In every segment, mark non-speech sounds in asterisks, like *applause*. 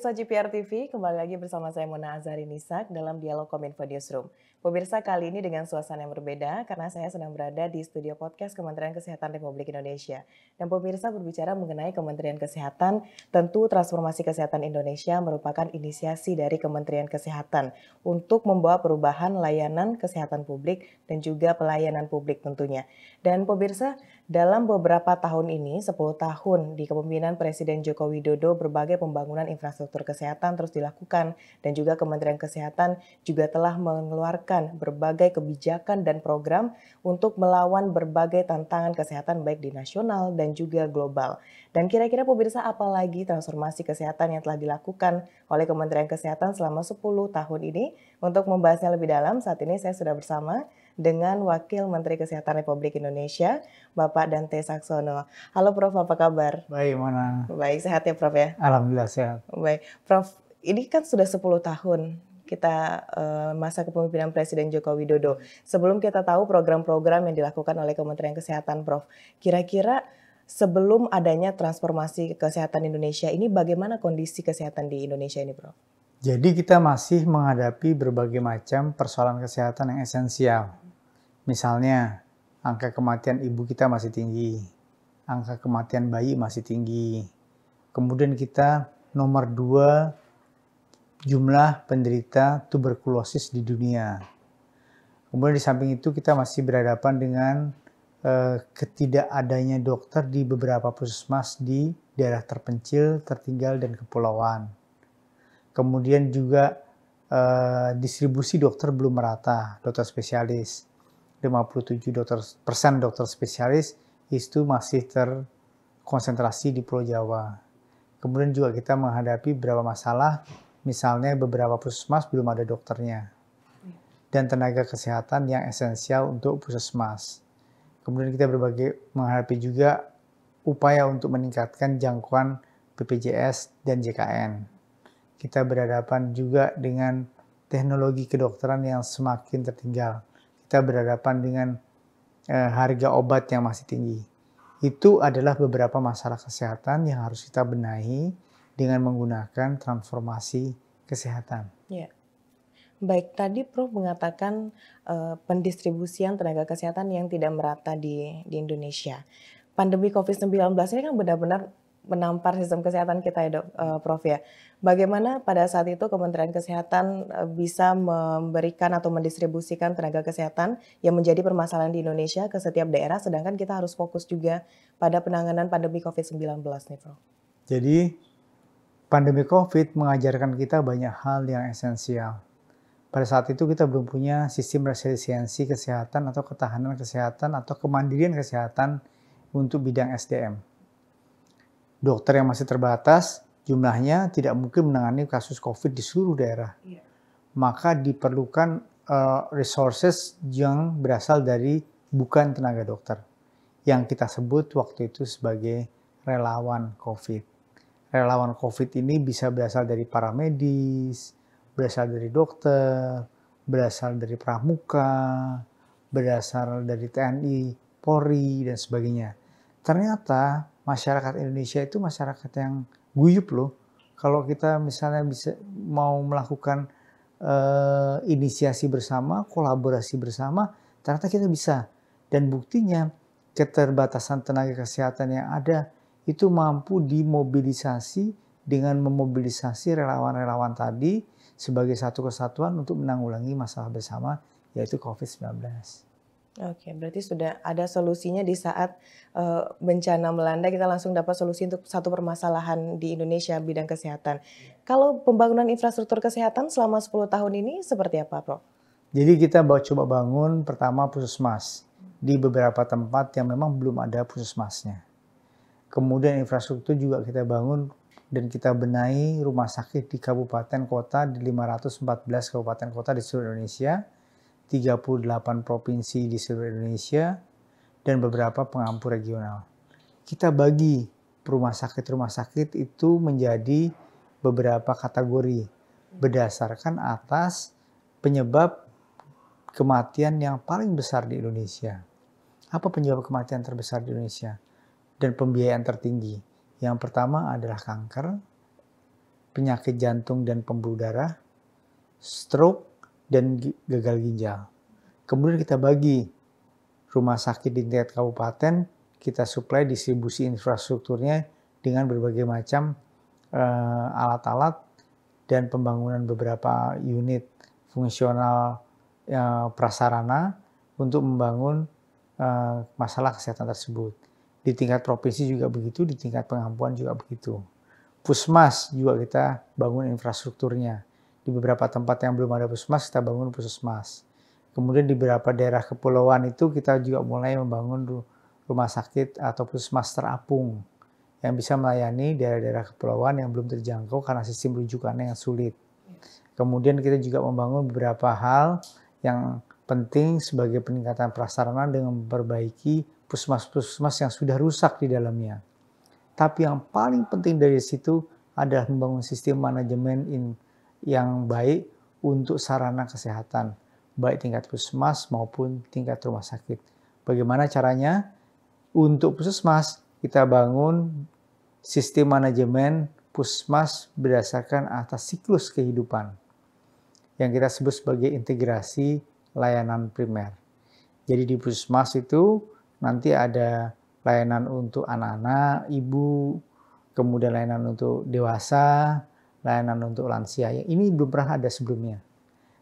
pemirsa GPR TV, kembali lagi bersama saya Mona Azari Nisak dalam Dialog Kominfo Newsroom. Pemirsa kali ini dengan suasana yang berbeda karena saya sedang berada di studio podcast Kementerian Kesehatan Republik Indonesia. Dan pemirsa berbicara mengenai Kementerian Kesehatan, tentu transformasi kesehatan Indonesia merupakan inisiasi dari Kementerian Kesehatan untuk membawa perubahan layanan kesehatan publik dan juga pelayanan publik tentunya. Dan pemirsa, dalam beberapa tahun ini, 10 tahun di kepemimpinan Presiden Joko Widodo, berbagai pembangunan infrastruktur kesehatan terus dilakukan dan juga Kementerian Kesehatan juga telah mengeluarkan berbagai kebijakan dan program untuk melawan berbagai tantangan kesehatan baik di nasional dan juga global. Dan kira-kira pemirsa apa lagi transformasi kesehatan yang telah dilakukan oleh Kementerian Kesehatan selama 10 tahun ini? Untuk membahasnya lebih dalam, saat ini saya sudah bersama dengan Wakil Menteri Kesehatan Republik Indonesia, Bapak Dante Saksono. Halo Prof, apa kabar? Baik, mana? Baik, sehat ya Prof ya? Alhamdulillah sehat. Baik. Prof, ini kan sudah 10 tahun kita eh, masa kepemimpinan Presiden Joko Widodo. Sebelum kita tahu program-program yang dilakukan oleh Kementerian Kesehatan, Prof, kira-kira sebelum adanya transformasi kesehatan Indonesia ini bagaimana kondisi kesehatan di Indonesia ini, Prof? Jadi kita masih menghadapi berbagai macam persoalan kesehatan yang esensial. Misalnya, angka kematian ibu kita masih tinggi, angka kematian bayi masih tinggi. Kemudian kita nomor dua jumlah penderita tuberkulosis di dunia. Kemudian di samping itu kita masih berhadapan dengan eh, ketidakadanya dokter di beberapa puskesmas di daerah terpencil, tertinggal, dan kepulauan. Kemudian juga eh, distribusi dokter belum merata, dokter spesialis 57 dokter, persen dokter spesialis itu masih terkonsentrasi di Pulau Jawa. Kemudian juga kita menghadapi beberapa masalah, misalnya beberapa puskesmas belum ada dokternya. Dan tenaga kesehatan yang esensial untuk puskesmas. Kemudian kita berbagai menghadapi juga upaya untuk meningkatkan jangkauan BPJS dan JKN. Kita berhadapan juga dengan teknologi kedokteran yang semakin tertinggal kita berhadapan dengan uh, harga obat yang masih tinggi. Itu adalah beberapa masalah kesehatan yang harus kita benahi dengan menggunakan transformasi kesehatan. Ya. Baik, tadi Prof mengatakan uh, pendistribusian tenaga kesehatan yang tidak merata di, di Indonesia. Pandemi COVID-19 ini kan benar-benar menampar sistem kesehatan kita ya dok, uh, Prof ya. Bagaimana pada saat itu Kementerian Kesehatan eh, bisa memberikan atau mendistribusikan tenaga kesehatan yang menjadi permasalahan di Indonesia ke setiap daerah, sedangkan kita harus fokus juga pada penanganan pandemi COVID-19 nih Prof. Jadi pandemi COVID mengajarkan kita banyak hal yang esensial. Pada saat itu kita belum punya sistem resiliensi kesehatan atau ketahanan kesehatan atau kemandirian kesehatan untuk bidang SDM dokter yang masih terbatas jumlahnya tidak mungkin menangani kasus COVID di seluruh daerah. Iya. Maka diperlukan uh, resources yang berasal dari bukan tenaga dokter yang kita sebut waktu itu sebagai relawan COVID. Relawan COVID ini bisa berasal dari para medis, berasal dari dokter, berasal dari pramuka, berasal dari TNI, Polri, dan sebagainya. Ternyata masyarakat Indonesia itu masyarakat yang guyup loh. Kalau kita misalnya bisa mau melakukan uh, inisiasi bersama, kolaborasi bersama, ternyata kita bisa. Dan buktinya keterbatasan tenaga kesehatan yang ada itu mampu dimobilisasi dengan memobilisasi relawan-relawan tadi sebagai satu kesatuan untuk menanggulangi masalah bersama yaitu COVID-19. Oke, berarti sudah ada solusinya di saat uh, bencana melanda kita langsung dapat solusi untuk satu permasalahan di Indonesia bidang kesehatan. Kalau pembangunan infrastruktur kesehatan selama 10 tahun ini seperti apa, Prof? Jadi kita coba bangun pertama puskesmas di beberapa tempat yang memang belum ada puskesmasnya. Kemudian infrastruktur juga kita bangun dan kita benahi rumah sakit di kabupaten kota di 514 kabupaten kota di seluruh Indonesia 38 provinsi di seluruh Indonesia, dan beberapa pengampu regional. Kita bagi rumah sakit-rumah sakit itu menjadi beberapa kategori berdasarkan atas penyebab kematian yang paling besar di Indonesia. Apa penyebab kematian terbesar di Indonesia dan pembiayaan tertinggi? Yang pertama adalah kanker, penyakit jantung dan pembuluh darah, stroke, dan gagal ginjal. Kemudian kita bagi rumah sakit di tingkat kabupaten, kita suplai distribusi infrastrukturnya dengan berbagai macam eh, alat-alat uh, dan pembangunan beberapa unit fungsional uh, prasarana untuk membangun uh, masalah kesehatan tersebut. Di tingkat provinsi juga begitu, di tingkat pengampuan juga begitu. Pusmas juga kita bangun infrastrukturnya. Di beberapa tempat yang belum ada puskesmas, kita bangun puskesmas. Kemudian di beberapa daerah kepulauan itu kita juga mulai membangun rumah sakit atau puskesmas terapung yang bisa melayani daerah-daerah kepulauan yang belum terjangkau karena sistem rujukannya yang sulit. Kemudian kita juga membangun beberapa hal yang penting sebagai peningkatan prasarana dengan memperbaiki puskesmas-puskesmas yang sudah rusak di dalamnya. Tapi yang paling penting dari situ adalah membangun sistem manajemen in yang baik untuk sarana kesehatan, baik tingkat puskesmas maupun tingkat rumah sakit. Bagaimana caranya? Untuk puskesmas, kita bangun sistem manajemen puskesmas berdasarkan atas siklus kehidupan yang kita sebut sebagai integrasi layanan primer. Jadi di puskesmas itu nanti ada layanan untuk anak-anak, ibu, kemudian layanan untuk dewasa, layanan untuk lansia. Ya, ini belum pernah ada sebelumnya.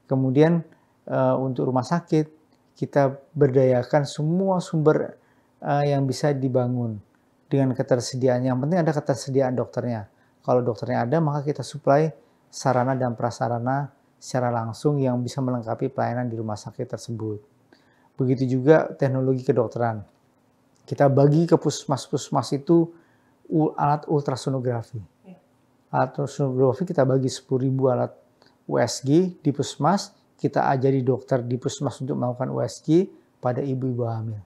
Kemudian uh, untuk rumah sakit kita berdayakan semua sumber uh, yang bisa dibangun dengan ketersediaan. Yang penting ada ketersediaan dokternya. Kalau dokternya ada maka kita supply sarana dan prasarana secara langsung yang bisa melengkapi pelayanan di rumah sakit tersebut. Begitu juga teknologi kedokteran. Kita bagi ke puskesmas-puskesmas itu alat ultrasonografi atau sonografi kita bagi 10.000 alat USG di pusmas, kita ajari dokter di pusmas untuk melakukan USG pada ibu-ibu hamil.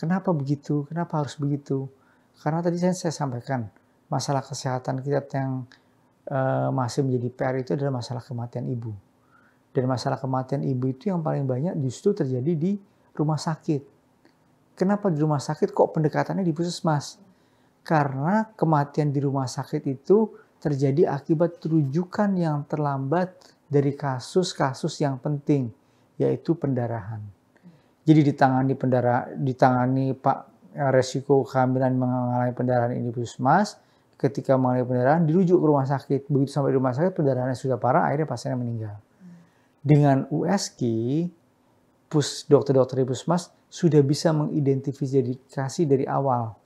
Kenapa begitu? Kenapa harus begitu? Karena tadi saya, saya sampaikan, masalah kesehatan kita yang e, masih menjadi PR itu adalah masalah kematian ibu. Dan masalah kematian ibu itu yang paling banyak justru terjadi di rumah sakit. Kenapa di rumah sakit kok pendekatannya di pusmas? Karena kematian di rumah sakit itu terjadi akibat rujukan yang terlambat dari kasus-kasus yang penting, yaitu pendarahan. Jadi ditangani pendara, ditangani Pak eh, resiko kehamilan mengalami pendarahan ini pusmas. ketika mengalami pendarahan dirujuk ke rumah sakit. Begitu sampai di rumah sakit pendarahannya sudah parah, akhirnya pasiennya meninggal. Dengan USG, pus dokter-dokter di pusmas sudah bisa mengidentifikasi dari awal.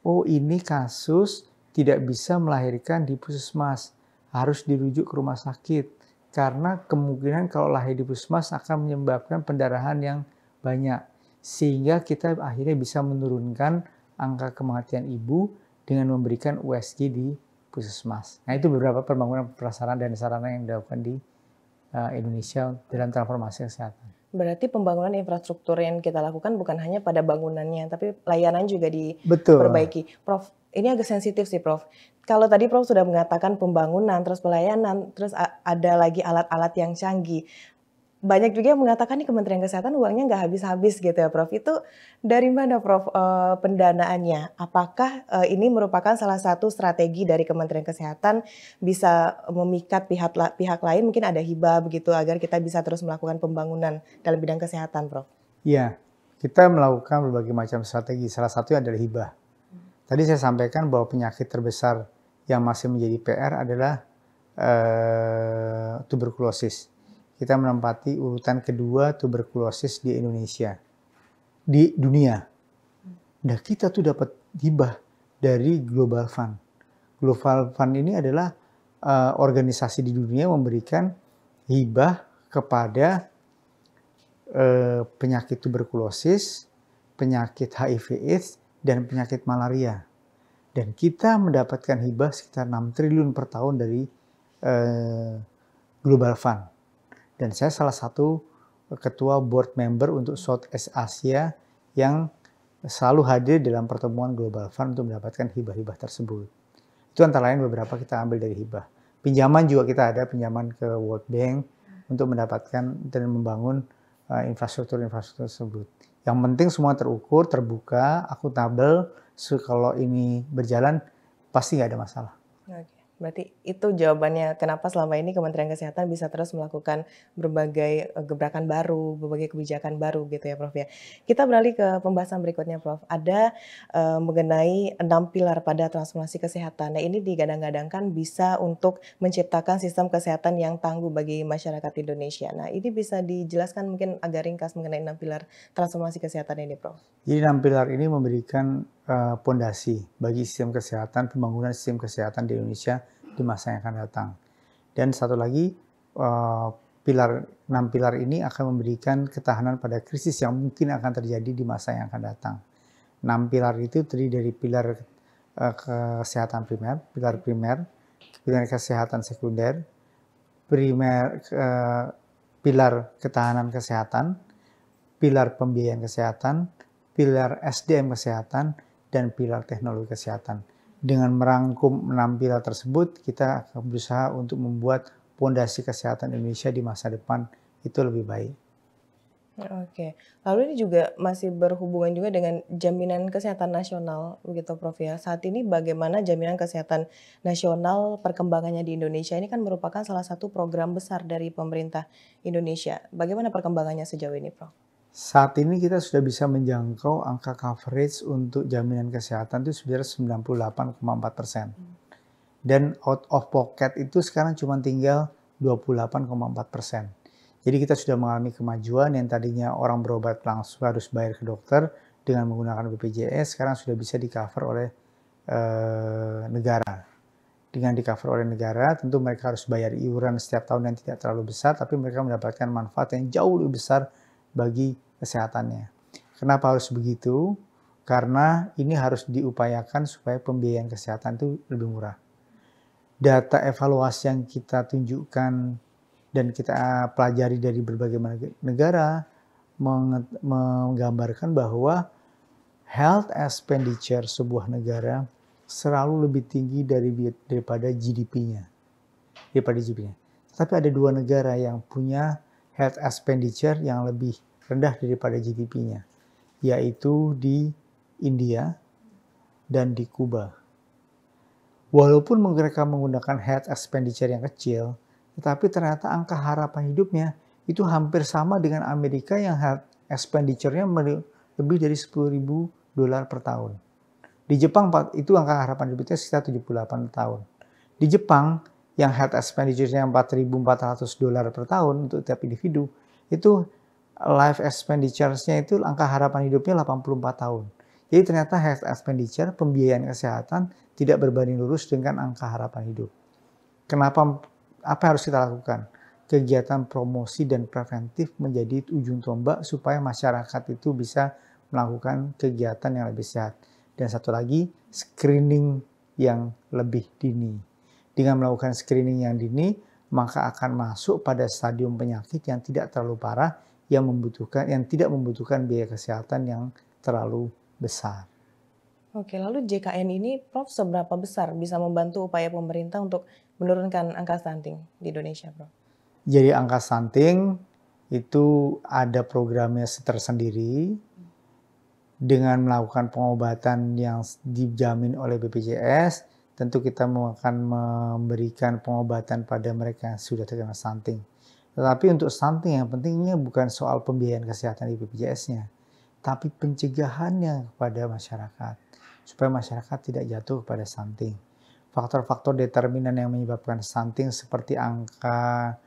Oh ini kasus tidak bisa melahirkan di puskesmas, harus dirujuk ke rumah sakit karena kemungkinan kalau lahir di puskesmas akan menyebabkan pendarahan yang banyak sehingga kita akhirnya bisa menurunkan angka kematian ibu dengan memberikan USG di puskesmas. Nah itu beberapa pembangunan prasarana dan sarana yang dilakukan di eh, Indonesia dalam transformasi kesehatan. Berarti pembangunan infrastruktur yang kita lakukan bukan hanya pada bangunannya, tapi layanan juga diperbaiki. Betul. Prof, ini agak sensitif sih Prof. Kalau tadi Prof sudah mengatakan pembangunan, terus pelayanan, terus ada lagi alat-alat yang canggih banyak juga yang mengatakan nih Kementerian Kesehatan uangnya nggak habis-habis gitu ya Prof. Itu dari mana Prof e, pendanaannya? Apakah e, ini merupakan salah satu strategi dari Kementerian Kesehatan bisa memikat pihak pihak lain mungkin ada hibah begitu agar kita bisa terus melakukan pembangunan dalam bidang kesehatan Prof? Iya, kita melakukan berbagai macam strategi. Salah satunya adalah hibah. Tadi saya sampaikan bahwa penyakit terbesar yang masih menjadi PR adalah e, tuberkulosis kita menempati urutan kedua tuberkulosis di Indonesia di dunia. Nah kita tuh dapat hibah dari Global Fund. Global Fund ini adalah uh, organisasi di dunia memberikan hibah kepada uh, penyakit tuberkulosis, penyakit HIV/AIDS, dan penyakit malaria. Dan kita mendapatkan hibah sekitar 6 triliun per tahun dari uh, Global Fund dan saya salah satu eh, ketua board member untuk Southeast Asia yang selalu hadir dalam pertemuan Global Fund untuk mendapatkan hibah-hibah tersebut. Itu antara lain beberapa kita ambil dari hibah. Pinjaman juga kita ada, pinjaman ke World Bank untuk mendapatkan dan membangun eh, infrastruktur-infrastruktur uh, tersebut. Yang penting semua terukur, terbuka, akuntabel. So, kalau ini berjalan, pasti nggak ada masalah. Berarti itu jawabannya kenapa selama ini Kementerian Kesehatan bisa terus melakukan berbagai eh, gebrakan baru, berbagai kebijakan baru gitu ya Prof ya. Kita beralih ke pembahasan berikutnya Prof. Ada uh, mengenai enam pilar pada transformasi kesehatan. Nah ini digadang-gadangkan bisa untuk menciptakan sistem kesehatan yang tangguh bagi masyarakat Indonesia. Nah ini bisa dijelaskan mungkin agak ringkas mengenai enam pilar transformasi kesehatan ini Prof. Jadi enam pilar ini memberikan eh, pondasi uh, bagi sistem kesehatan, pembangunan sistem kesehatan di Indonesia di masa yang akan datang. Dan satu lagi, eh, pilar enam pilar ini akan memberikan ketahanan pada krisis yang mungkin akan terjadi di masa yang akan datang. Enam pilar itu terdiri dari pilar eh, kesehatan primer, pilar primer, pilar kesehatan sekunder, primer eh, pilar ketahanan kesehatan, pilar pembiayaan kesehatan, pilar SDM kesehatan, dan pilar teknologi kesehatan dengan merangkum enam pilar tersebut, kita akan berusaha untuk membuat pondasi kesehatan Indonesia di masa depan itu lebih baik. Oke, lalu ini juga masih berhubungan juga dengan jaminan kesehatan nasional, begitu Prof ya. Saat ini bagaimana jaminan kesehatan nasional perkembangannya di Indonesia ini kan merupakan salah satu program besar dari pemerintah Indonesia. Bagaimana perkembangannya sejauh ini, Prof? Saat ini kita sudah bisa menjangkau angka coverage untuk jaminan kesehatan itu sebesar 98,4 persen. Dan out of pocket itu sekarang cuma tinggal 28,4 persen. Jadi kita sudah mengalami kemajuan yang tadinya orang berobat langsung harus bayar ke dokter dengan menggunakan BPJS sekarang sudah bisa di cover oleh e, negara. Dengan di cover oleh negara tentu mereka harus bayar iuran setiap tahun yang tidak terlalu besar tapi mereka mendapatkan manfaat yang jauh lebih besar bagi kesehatannya. Kenapa harus begitu? Karena ini harus diupayakan supaya pembiayaan kesehatan itu lebih murah. Data evaluasi yang kita tunjukkan dan kita eh, pelajari dari berbagai negara menggambarkan bahwa health expenditure sebuah negara selalu lebih tinggi dari daripada GDP-nya. Daripada GDP-nya. Tapi ada dua negara yang punya health expenditure yang lebih rendah daripada GDP-nya, yaitu di India dan di Kuba. Walaupun mereka menggunakan head expenditure yang kecil, tetapi ternyata angka harapan hidupnya itu hampir sama dengan Amerika yang head expenditure-nya lebih dari 10.000 dolar per tahun. Di Jepang itu angka harapan hidupnya sekitar 78 tahun. Di Jepang yang head expenditure-nya 4.400 dolar per tahun untuk tiap individu, itu life expenditure-nya itu angka harapan hidupnya 84 tahun. Jadi ternyata health expenditure, pembiayaan kesehatan tidak berbanding lurus dengan angka harapan hidup. Kenapa apa yang harus kita lakukan? Kegiatan promosi dan preventif menjadi ujung tombak supaya masyarakat itu bisa melakukan kegiatan yang lebih sehat. Dan satu lagi, screening yang lebih dini. Dengan melakukan screening yang dini, maka akan masuk pada stadium penyakit yang tidak terlalu parah yang membutuhkan yang tidak membutuhkan biaya kesehatan yang terlalu besar. Oke, lalu JKN ini Prof seberapa besar bisa membantu upaya pemerintah untuk menurunkan angka stunting di Indonesia, Prof? Jadi angka stunting itu ada programnya tersendiri dengan melakukan pengobatan yang dijamin oleh BPJS, tentu kita akan memberikan pengobatan pada mereka yang sudah terkena stunting tetapi untuk stunting yang pentingnya bukan soal pembiayaan kesehatan di BPJS-nya, tapi pencegahannya kepada masyarakat supaya masyarakat tidak jatuh kepada stunting. Faktor-faktor determinan yang menyebabkan stunting seperti angka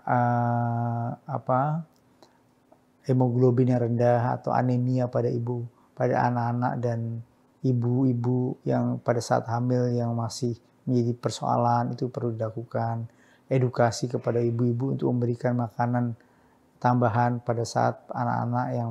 uh, apa hemoglobin yang rendah atau anemia pada ibu, pada anak-anak dan ibu-ibu yang pada saat hamil yang masih menjadi persoalan itu perlu dilakukan edukasi kepada ibu-ibu untuk memberikan makanan tambahan pada saat anak-anak yang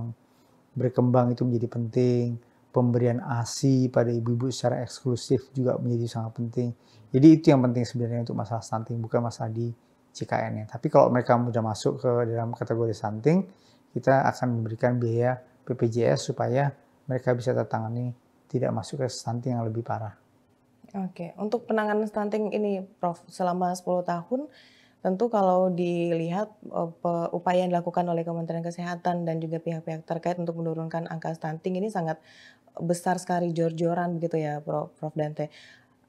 berkembang itu menjadi penting. Pemberian ASI pada ibu-ibu secara eksklusif juga menjadi sangat penting. Jadi itu yang penting sebenarnya untuk masalah stunting, bukan masalah di CKN-nya. Tapi kalau mereka sudah masuk ke dalam kategori stunting, kita akan memberikan biaya PPJS supaya mereka bisa tertangani tidak masuk ke stunting yang lebih parah. Oke, untuk penanganan stunting ini Prof, selama 10 tahun tentu kalau dilihat eh, upaya yang dilakukan oleh Kementerian Kesehatan dan juga pihak-pihak terkait untuk menurunkan angka stunting ini sangat besar sekali jor-joran begitu ya Prof, Prof Dante.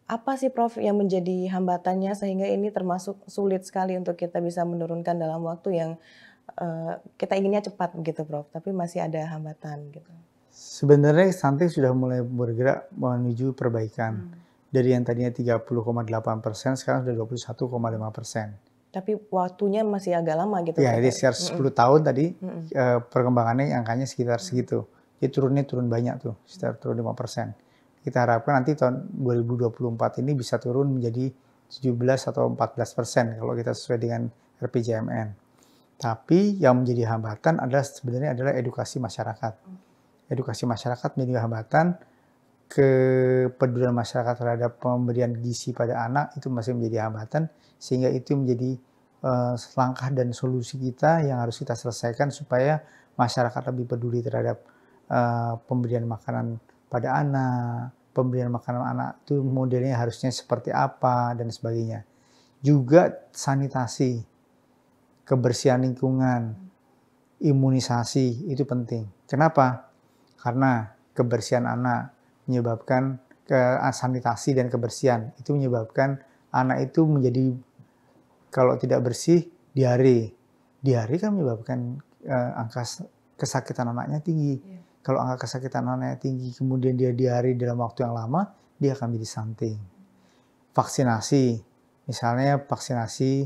Apa sih Prof yang menjadi hambatannya sehingga ini termasuk sulit sekali untuk kita bisa menurunkan dalam waktu yang uh, kita inginnya cepat begitu Prof, tapi masih ada hambatan gitu. Sebenarnya stunting sudah mulai bergerak menuju perbaikan. Hmm dari yang tadinya 30,8 persen sekarang sudah 21,5 persen. Tapi waktunya masih agak lama gitu. Ya, jadi ya? sekitar mm -mm. 10 tahun tadi mm -mm. perkembangannya angkanya sekitar segitu. Jadi turunnya turun banyak tuh, sekitar turun 5 persen. Kita harapkan nanti tahun 2024 ini bisa turun menjadi 17 atau 14 persen kalau kita sesuai dengan RPJMN. Tapi yang menjadi hambatan adalah sebenarnya adalah edukasi masyarakat. Mm. Edukasi masyarakat menjadi hambatan kepedulian masyarakat terhadap pemberian gizi pada anak itu masih menjadi hambatan sehingga itu menjadi uh, eh, langkah dan solusi kita yang harus kita selesaikan supaya masyarakat lebih peduli terhadap uh, pemberian makanan pada anak, pemberian makanan anak itu modelnya harusnya seperti apa dan sebagainya. Juga sanitasi, kebersihan lingkungan, imunisasi itu penting. Kenapa? Karena kebersihan anak, menyebabkan ke sanitasi dan kebersihan. Itu menyebabkan anak itu menjadi kalau tidak bersih diare. Diare kan menyebabkan uh, angka kesakitan anaknya tinggi. Yeah. Kalau angka kesakitan anaknya tinggi, kemudian dia diare dalam waktu yang lama, dia akan menjadi stunting. Vaksinasi, misalnya vaksinasi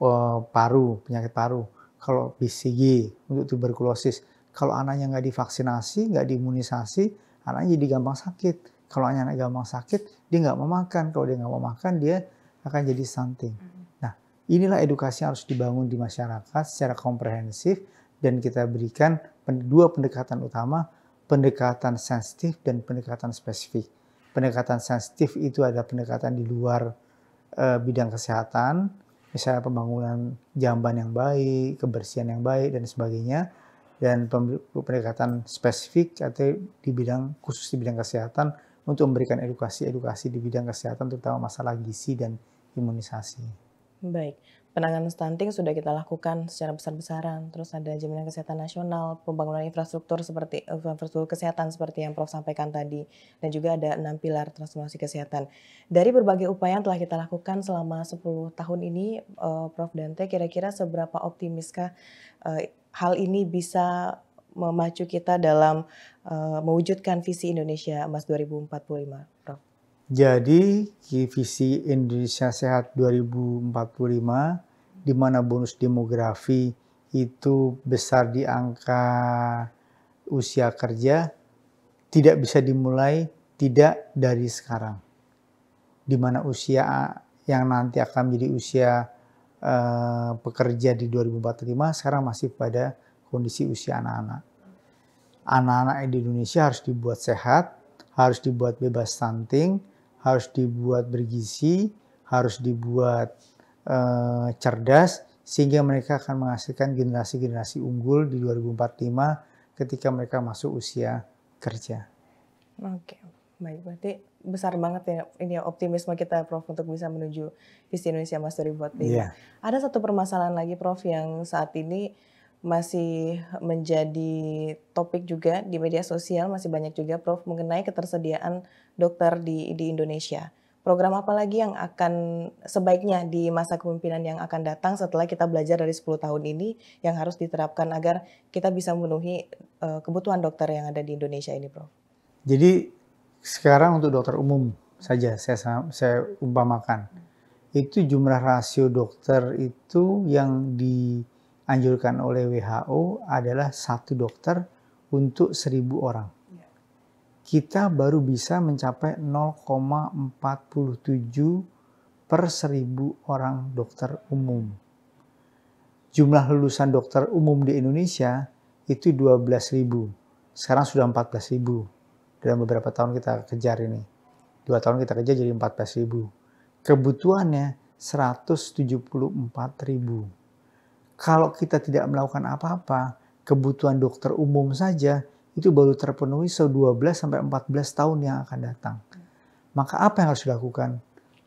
uh, paru, penyakit paru. Kalau BCG untuk tuberkulosis, kalau anaknya nggak divaksinasi, nggak diimunisasi, anaknya jadi gampang sakit. Kalau anak gampang sakit, dia nggak mau makan. Kalau dia nggak mau makan, dia akan jadi stunting. Nah, inilah edukasi yang harus dibangun di masyarakat secara komprehensif dan kita berikan dua pendekatan utama, pendekatan sensitif dan pendekatan spesifik. Pendekatan sensitif itu ada pendekatan di luar e, bidang kesehatan, misalnya pembangunan jamban yang baik, kebersihan yang baik dan sebagainya dan pendekatan spesifik atau di bidang khusus di bidang kesehatan untuk memberikan edukasi-edukasi di bidang kesehatan terutama masalah gizi dan imunisasi. Baik, penanganan stunting sudah kita lakukan secara besar-besaran. Terus ada jaminan kesehatan nasional, pembangunan infrastruktur seperti infrastruktur kesehatan seperti yang Prof sampaikan tadi, dan juga ada enam pilar transformasi kesehatan. Dari berbagai upaya yang telah kita lakukan selama 10 tahun ini, eh, Prof Dante, kira-kira seberapa optimiskah eh, hal ini bisa memacu kita dalam uh, mewujudkan visi Indonesia Emas 2045, Prof? Jadi visi Indonesia Sehat 2045 di mana bonus demografi itu besar di angka usia kerja tidak bisa dimulai tidak dari sekarang. Di mana usia yang nanti akan menjadi usia pekerja eh, di 2045 sekarang masih pada kondisi usia anak-anak. Anak-anak di Indonesia harus dibuat sehat, harus dibuat bebas stunting, harus dibuat bergizi, harus dibuat uh, cerdas, sehingga mereka akan menghasilkan generasi-generasi unggul di 2045 ketika mereka masuk usia kerja. Oke, baik berarti besar banget ya ini ya, optimisme kita Prof untuk bisa menuju visi Indonesia Mas 2045. Yeah. Ada satu permasalahan lagi Prof yang saat ini masih menjadi topik juga di media sosial masih banyak juga Prof mengenai ketersediaan dokter di di Indonesia. Program apa lagi yang akan sebaiknya di masa kepemimpinan yang akan datang setelah kita belajar dari 10 tahun ini yang harus diterapkan agar kita bisa memenuhi eh, kebutuhan dokter yang ada di Indonesia ini, Prof. Jadi sekarang untuk dokter umum saja saya saya umpamakan. Itu jumlah rasio dokter itu yang dianjurkan oleh WHO adalah satu dokter untuk seribu orang. Kita baru bisa mencapai 0,47 per seribu orang dokter umum. Jumlah lulusan dokter umum di Indonesia itu 12.000. Sekarang sudah 14.000 dalam beberapa tahun kita kejar ini. Dua tahun kita kejar jadi 14 ribu. Kebutuhannya 174 ribu. Kalau kita tidak melakukan apa-apa, kebutuhan dokter umum saja itu baru terpenuhi se 12 sampai 14 tahun yang akan datang. Maka apa yang harus dilakukan?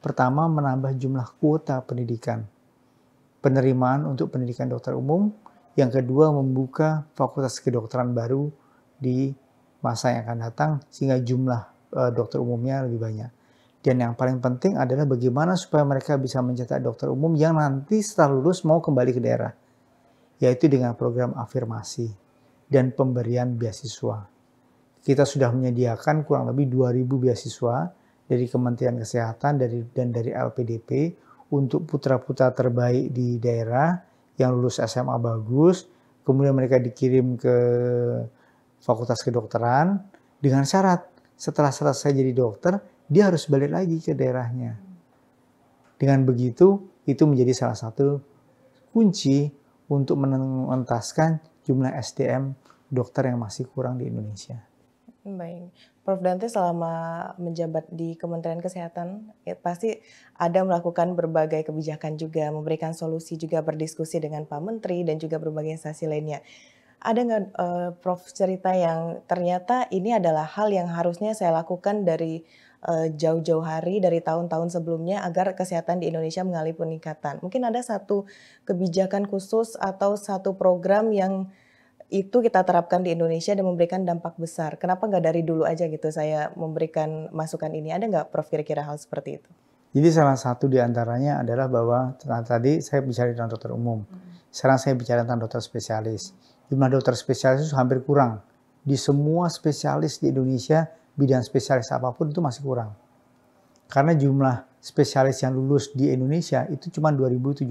Pertama, menambah jumlah kuota pendidikan. Penerimaan untuk pendidikan dokter umum. Yang kedua, membuka fakultas kedokteran baru di masa yang akan datang sehingga jumlah uh, dokter umumnya lebih banyak. Dan yang paling penting adalah bagaimana supaya mereka bisa mencetak dokter umum yang nanti setelah lulus mau kembali ke daerah. Yaitu dengan program afirmasi dan pemberian beasiswa. Kita sudah menyediakan kurang lebih 2.000 beasiswa dari Kementerian Kesehatan dari, dan dari LPDP untuk putra-putra terbaik di daerah yang lulus SMA bagus, kemudian mereka dikirim ke Fakultas Kedokteran dengan syarat setelah selesai jadi dokter dia harus balik lagi ke daerahnya. Dengan begitu itu menjadi salah satu kunci untuk menuntaskan jumlah SDM dokter yang masih kurang di Indonesia. Baik. Prof Dante selama menjabat di Kementerian Kesehatan ya pasti ada melakukan berbagai kebijakan juga, memberikan solusi juga berdiskusi dengan Pak Menteri dan juga berbagai instansi lainnya ada nggak uh, Prof cerita yang ternyata ini adalah hal yang harusnya saya lakukan dari eh, jauh-jauh hari dari tahun-tahun sebelumnya agar kesehatan di Indonesia mengalami peningkatan. Mungkin ada satu kebijakan khusus atau satu program yang itu kita terapkan di Indonesia dan memberikan dampak besar. Kenapa nggak dari dulu aja gitu saya memberikan masukan ini? Ada nggak Prof kira-kira hal seperti itu? Jadi salah satu diantaranya adalah bahwa nah, tadi saya bicara tentang dokter umum. Hmm. Sekarang saya bicara tentang dokter spesialis jumlah dokter spesialis itu hampir kurang. Di semua spesialis di Indonesia, bidang spesialis apapun itu masih kurang. Karena jumlah spesialis yang lulus di Indonesia itu cuma 2.700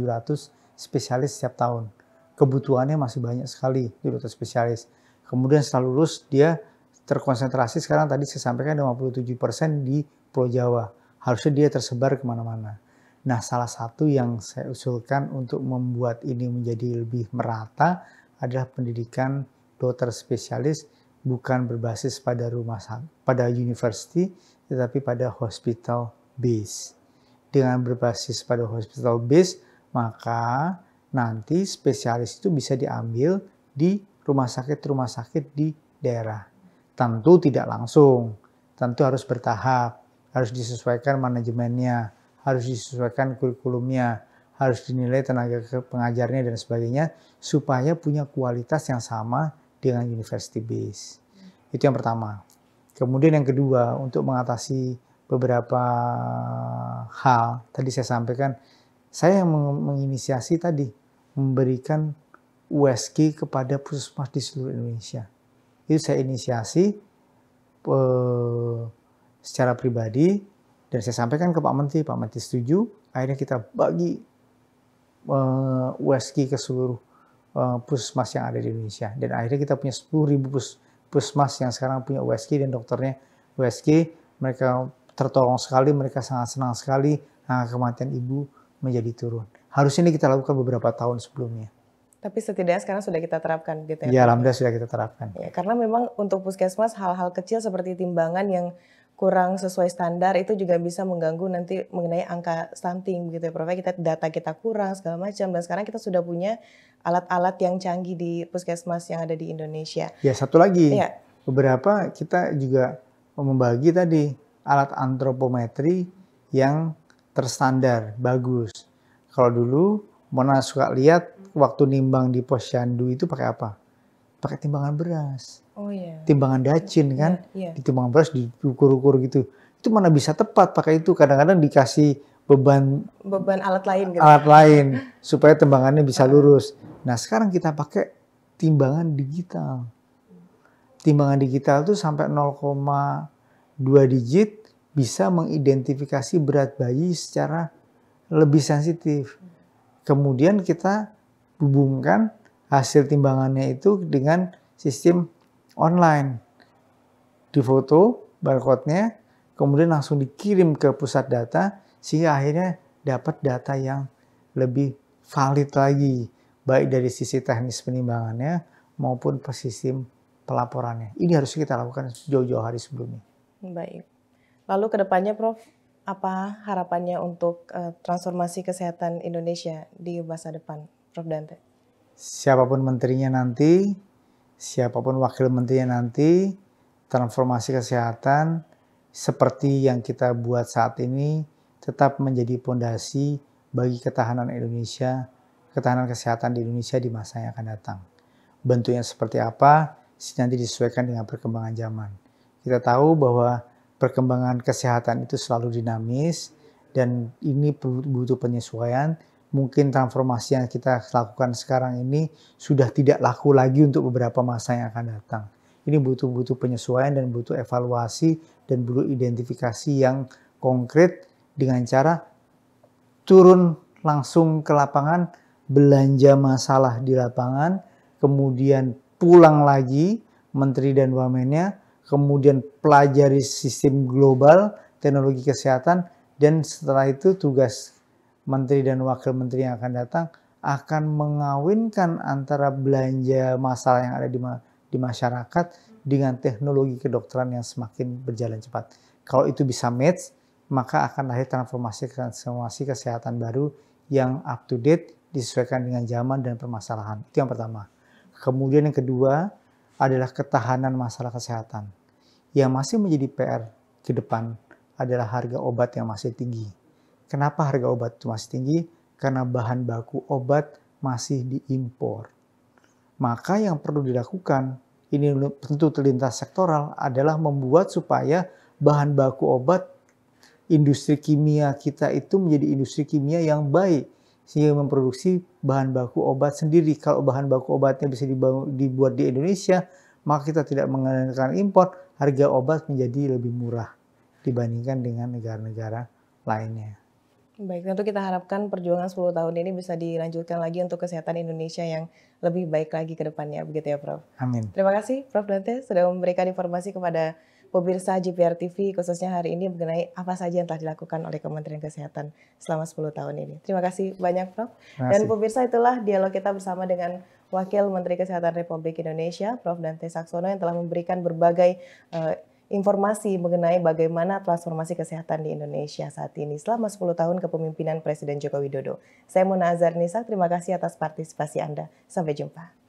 spesialis setiap tahun. Kebutuhannya masih banyak sekali di dokter spesialis. Kemudian setelah lulus, dia terkonsentrasi sekarang tadi saya sampaikan 57% di Pulau Jawa. Harusnya dia tersebar kemana-mana. Nah, salah satu yang saya usulkan untuk membuat ini menjadi lebih merata adalah pendidikan dokter spesialis bukan berbasis pada rumah pada university, tetapi pada hospital base. Dengan berbasis pada hospital base, maka nanti spesialis itu bisa diambil di rumah sakit-rumah sakit di daerah. Tentu tidak langsung, tentu harus bertahap, harus disesuaikan manajemennya, harus disesuaikan kurikulumnya, harus dinilai tenaga pengajarnya dan sebagainya supaya punya kualitas yang sama dengan university base. Itu yang pertama. Kemudian yang kedua untuk mengatasi beberapa hal tadi saya sampaikan saya yang menginisiasi tadi memberikan USG kepada puskesmas di seluruh Indonesia. Itu saya inisiasi eh, secara pribadi dan saya sampaikan ke Pak Menteri, Pak Menteri setuju, akhirnya kita bagi uh, eh, USG ke seluruh uh, puskesmas yang ada di Indonesia. Dan akhirnya kita punya 10.000 pus puskesmas yang sekarang punya USG dan dokternya USG. Mereka tertolong sekali, mereka sangat senang sekali angka kematian ibu menjadi turun. Harus ini kita lakukan beberapa tahun sebelumnya. Tapi setidaknya sekarang sudah kita terapkan gitu ya? Ya, alhamdulillah sudah kita terapkan. Ya, karena memang untuk puskesmas hal-hal kecil seperti timbangan yang kurang sesuai standar itu juga bisa mengganggu nanti mengenai angka stunting begitu ya Prof. Ya, kita data kita kurang segala macam dan sekarang kita sudah punya alat-alat yang canggih di puskesmas yang ada di Indonesia. Ya satu lagi, ya. beberapa kita juga membagi tadi alat antropometri yang terstandar bagus. Kalau dulu mana suka lihat waktu nimbang di posyandu itu pakai apa? Pakai timbangan beras. Oh iya. Timbangan dacin iya, kan, yeah, yeah. di timbangan beras diukur-ukur gitu. Itu mana bisa tepat pakai itu? Kadang-kadang dikasih beban beban alat lain gitu. Alat lain *laughs* supaya timbangannya bisa lurus. Nah, sekarang kita pakai timbangan digital. Timbangan digital itu sampai 0,2 digit bisa mengidentifikasi berat bayi secara lebih sensitif. Kemudian kita hubungkan hasil timbangannya itu dengan sistem online. Difoto barcode-nya, kemudian langsung dikirim ke pusat data sehingga akhirnya dapat data yang lebih valid lagi baik dari sisi teknis penimbangannya maupun sistem pelaporannya. Ini harus kita lakukan jauh-jauh hari sebelumnya. Baik. Lalu ke depannya Prof, apa harapannya untuk uh, transformasi kesehatan Indonesia di masa depan, Prof Dante? Siapapun menterinya nanti, siapapun wakil menterinya nanti, transformasi kesehatan seperti yang kita buat saat ini tetap menjadi fondasi bagi ketahanan Indonesia, ketahanan kesehatan di Indonesia di masa yang akan datang. Bentuknya seperti apa, nanti disesuaikan dengan perkembangan zaman. Kita tahu bahwa perkembangan kesehatan itu selalu dinamis dan ini butuh penyesuaian mungkin transformasi yang kita lakukan sekarang ini sudah tidak laku lagi untuk beberapa masa yang akan datang. Ini butuh-butuh penyesuaian dan butuh evaluasi dan butuh identifikasi yang konkret dengan cara turun langsung ke lapangan, belanja masalah di lapangan, kemudian pulang lagi menteri dan wamennya, kemudian pelajari sistem global, teknologi kesehatan, dan setelah itu tugas menteri dan wakil menteri yang akan datang akan mengawinkan antara belanja masalah yang ada di, ma di masyarakat dengan teknologi kedokteran yang semakin berjalan cepat. Kalau itu bisa match, maka akan lahir transformasi-transformasi kesehatan baru yang up to date disesuaikan dengan zaman dan permasalahan. Itu yang pertama. Kemudian yang kedua adalah ketahanan masalah kesehatan. Yang masih menjadi PR ke depan adalah harga obat yang masih tinggi. Kenapa harga obat itu masih tinggi? Karena bahan baku obat masih diimpor. Maka yang perlu dilakukan, ini tentu terlintas sektoral, adalah membuat supaya bahan baku obat industri kimia kita itu menjadi industri kimia yang baik sehingga memproduksi bahan baku obat sendiri. Kalau bahan baku obatnya bisa dibuat di Indonesia, maka kita tidak mengandalkan impor, harga obat menjadi lebih murah dibandingkan dengan negara-negara lainnya. Baik, tentu kita harapkan perjuangan 10 tahun ini bisa dilanjutkan lagi untuk kesehatan Indonesia yang lebih baik lagi ke depannya, begitu ya Prof. Amin. Terima kasih Prof. Dante sudah memberikan informasi kepada pemirsa GPR TV khususnya hari ini mengenai apa saja yang telah dilakukan oleh Kementerian Kesehatan selama 10 tahun ini. Terima kasih banyak Prof. Kasih. Dan pemirsa itulah dialog kita bersama dengan Wakil Menteri Kesehatan Republik Indonesia, Prof. Dante Saksono yang telah memberikan berbagai uh, informasi mengenai bagaimana transformasi kesehatan di Indonesia saat ini selama 10 tahun kepemimpinan Presiden Joko Widodo. Saya Mona Azhar Nisa, terima kasih atas partisipasi Anda. Sampai jumpa.